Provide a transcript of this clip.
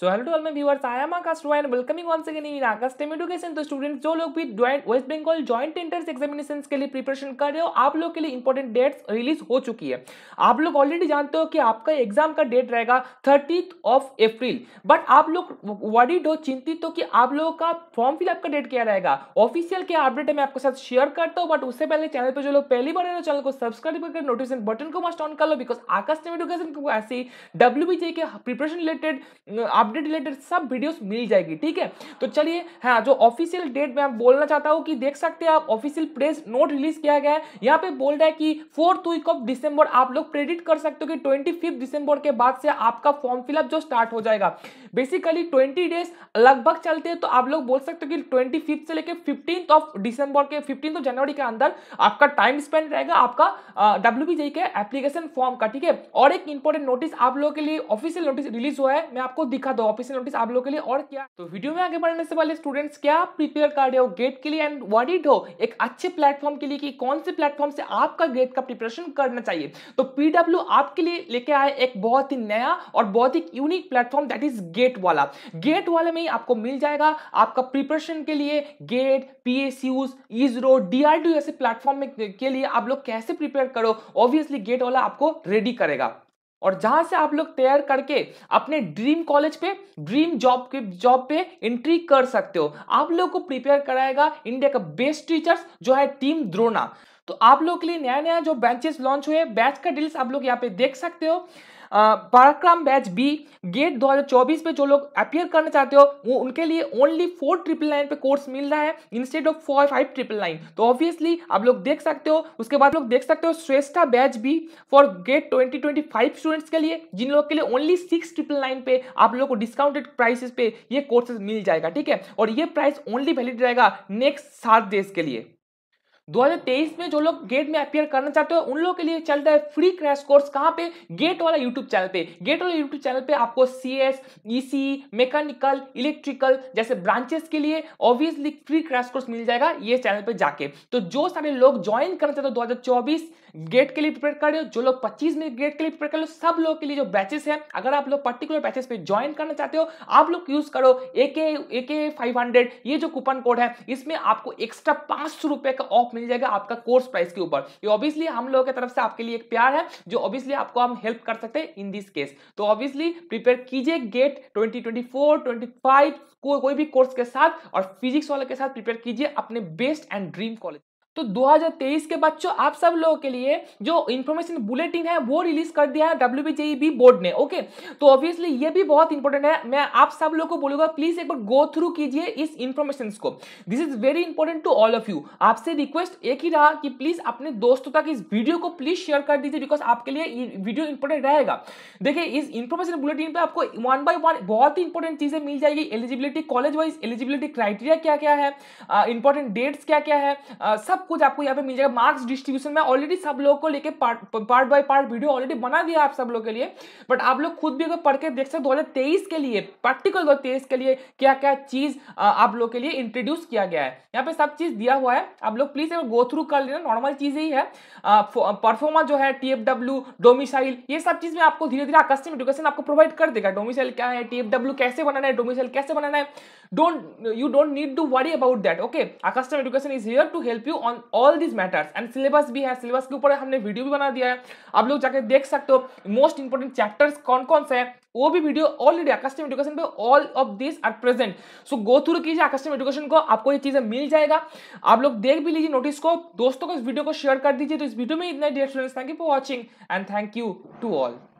so hello to all my viewers I am Akash Roy and welcoming once again in Akash team education तो students जो लोग भी joint West Bengal joint entrance examination के लिए preparation कर रहे हो आप लोग के लिए इंपॉर्टेंट डेट्स रिलीज हो चुकी है आप लोग ऑलरेडी जानते हो कि आपका एग्जाम का डेट रहेगा थर्टीथ ऑफ अप्रिल बट आप लोग वर्डिड हो चिंतित हो कि आप लोगों का फॉर्म फिलअप का डेट क्या रहेगा ऑफिशियल के अपडेट मैं आपके साथ शेयर करता हूँ बट उससे पहले चैनल पर जो लोग पहली बार चैनल को सब्सक्राइब करके नोटिफिकेशन बटन को मस्ट ऑन कर लो बिकॉज आकाश टेम एडुकेशन को ऐसे डब्ल्यू के प्रिपरेशन रिलेटेड अपडेट रिलेटेड सब वीडियोस मिल जाएगी ठीक है तो चलिए हाँ जो ऑफिशियल डेट मैं बोलना चाहता हूँ कि देख सकते हैं आप ऑफिशियल प्रेस नोट रिलीज किया गया है यहाँ पे बोल रहा है कि फोर्थ वीक ऑफ दिसंबर आप लोग प्रेडिट कर सकते हो कि ट्वेंटी दिसंबर के बाद से आपका फॉर्म फिलअप जो स्टार्ट हो जाएगा बेसिकली ट्वेंटी डेज लगभग चलते हैं तो आप लोग बोल सकते हो कि ट्वेंटी से लेकर फिफ्टीन ऑफ दिसंबर के फिफ्टीन ऑफ जनवरी के अंदर आपका टाइम स्पेंड रहेगा आपका डब्ल्यू बी के एप्लीकेशन फॉर्म का ठीक है और एक इंपॉर्टेंट नोटिस आप लोगों के लिए ऑफिशियल नोटिस रिलीज हुआ है मैं आपको दिखा दिखा दो ऑफिसियल नोटिस आप लोगों के लिए और क्या तो वीडियो में आगे बढ़ने से पहले स्टूडेंट्स क्या प्रिपेयर कर रहे हो गेट के लिए एंड इट हो एक अच्छे प्लेटफॉर्म के लिए कि कौन से प्लेटफॉर्म से आपका गेट का प्रिपरेशन करना चाहिए तो पीडब्ल्यू आपके लिए लेके आए एक बहुत ही नया और बहुत ही unique platform that is GATE वाला गेट वाले में ही आपको मिल जाएगा आपका प्रिपरेशन के लिए GATE PSUs ISRO DRDO ऐसे प्लेटफॉर्म के लिए आप लोग कैसे प्रिपेयर करो ऑब्वियसली गेट वाला आपको रेडी करेगा और जहां से आप लोग तैयार करके अपने ड्रीम कॉलेज पे ड्रीम जॉब के जॉब पे एंट्री कर सकते हो आप लोग को प्रिपेयर कराएगा इंडिया का बेस्ट टीचर्स जो है टीम द्रोना तो आप लोग के लिए नया नया जो बैचेस लॉन्च हुए बैच का डील्स आप लोग यहाँ पे देख सकते हो पराक्रम बैच बी गेट 2024 पे जो लोग अपियर करना चाहते हो वो उनके लिए ओनली फोर ट्रिपल नाइन पे कोर्स मिल रहा है instead of four five triple nine तो ऑब्वियसली आप लोग देख सकते हो उसके बाद लोग देख सकते हो Shreshtha batch B for GATE 2025 students के लिए जिन लोग के लिए ओनली सिक्स ट्रिपल नाइन पे आप लोग को डिस्काउंटेड प्राइसेस पे ये कोर्सेज मिल जाएगा ठीक है और ये प्राइस ओनली वैलिड रहेगा नेक्स्ट सात डेज के लिए 2023 में जो लोग गेट में अपियर करना चाहते हो उन लोगों के लिए चल रहा है फ्री क्रैश कोर्स कहाँ पे गेट वाला यूट्यूब चैनल पे गेट वाला यूट्यूब चैनल पे आपको C S E C mechanical electrical जैसे ब्रांचेस के लिए ऑब्वियसली फ्री क्रैश कोर्स मिल जाएगा ये चैनल पे जाके तो जो सारे लोग ज्वाइन करना चाहते हो दो हजार चौबीस गेट के लिए प्रिपेयर कर रहे हो जो लोग पच्चीस में गेट के लिए प्रिपेयर कर रहे हो सब लोग के लिए जो बैचेस है अगर आप लोग पर्टिकुलर बैचेस पे ज्वाइन करना चाहते हो आप लोग यूज करो ए के फाइव हंड्रेड ये जो कूपन कोड है इसमें आपको एक्स्ट्रा पांच सौ रुपए का ऑफ मिल जाएगा आपका कोर्स प्राइस के ऊपर ये ऑब्वियसली हम लोगों की तरफ से आपके लिए एक प्यार है जो ऑब्वियसली आपको हम हेल्प कर सकते हैं इन दिस केस तो ऑब्वियसली प्रिपेयर कीजिए GATE twenty twenty four twenty फाइव कोई भी कोर्स के साथ और फिजिक्स वाले के साथ प्रिपेयर कीजिए अपने बेस्ट एंड ड्रीम कॉलेज तो 2023 के बच्चों आप सब लोगों के लिए जो इन्फॉर्मेशन बुलेटिन है वो रिलीज कर दिया है डब्ल्यू बोर्ड e ने ओके तो ऑब्वियसली ये भी बहुत इंपॉर्टेंट है मैं आप सब लोगों को बोलूंगा प्लीज एक बार गो थ्रू कीजिए इस इन्फॉर्मेशन को this is very important to all of you आपसे रिक्वेस्ट एक ही रहा कि प्लीज अपने दोस्तों तक इस वीडियो को प्लीज शेयर कर दीजिए बिकॉज आपके लिए वीडियो इंपॉर्टेंट रहेगा देखिए इस इन्फॉर्मेशन बुलेटिन पर आपको वन बाय वन बहुत ही इंपॉर्टेंट चीजें मिल जाएगी eligibility college wise eligibility criteria क्या क्या है इंपॉर्टेंट डेट्स क्या क्या है सब सब कुछ आपको यहाँ पे मिल जाएगा मार्क्स डिस्ट्रीब्यूशन में ऑलरेडी सब लोग को लेके part by part video already बना दिया आप सब लोग के लिए बट आप लोग खुद भी अगर पढ़ के देख सकते दो के लिए प्रैक्टिकल दो के लिए क्या क्या चीज आप लोग के लिए इंट्रोड्यूस किया गया है यहाँ पे सब चीज दिया हुआ है आप लोग प्लीज गो थ्रू कर लेना नॉर्मल चीज ही है परफॉर्मा जो है टीएफडब्ल्यू डोमिसाइल ये सब चीज में आपको धीरे धीरे आकस्मिक एडुकेशन आपको प्रोवाइड कर देगा डोमिसाइल क्या है टीएफडब्ल्यू कैसे बनाना है डोमिसाइल कैसे बनाना है don't you don't need to worry about that okay Akash team education is here to help you on on all this matters and syllabus भी है सिलेबस के ऊपर हमने वीडियो भी बना दिया है आप लोग जाके देख सकते हो मोस्ट इंपॉर्टेंट चैप्टर्स कौन कौन से हैं वो भी वीडियो ऑलरेडी अकस्टम एजुकेशन पे all of this are present so go through कीजिए अकस्टम एजुकेशन को आपको ये चीज़ें मिल जाएगा आप लोग देख भी लीजिए नोटिस को दोस्तों को इस वीडियो को शेयर कर दीजिए तो इस वीडियो में इतना dear thank you for watching and thank you to all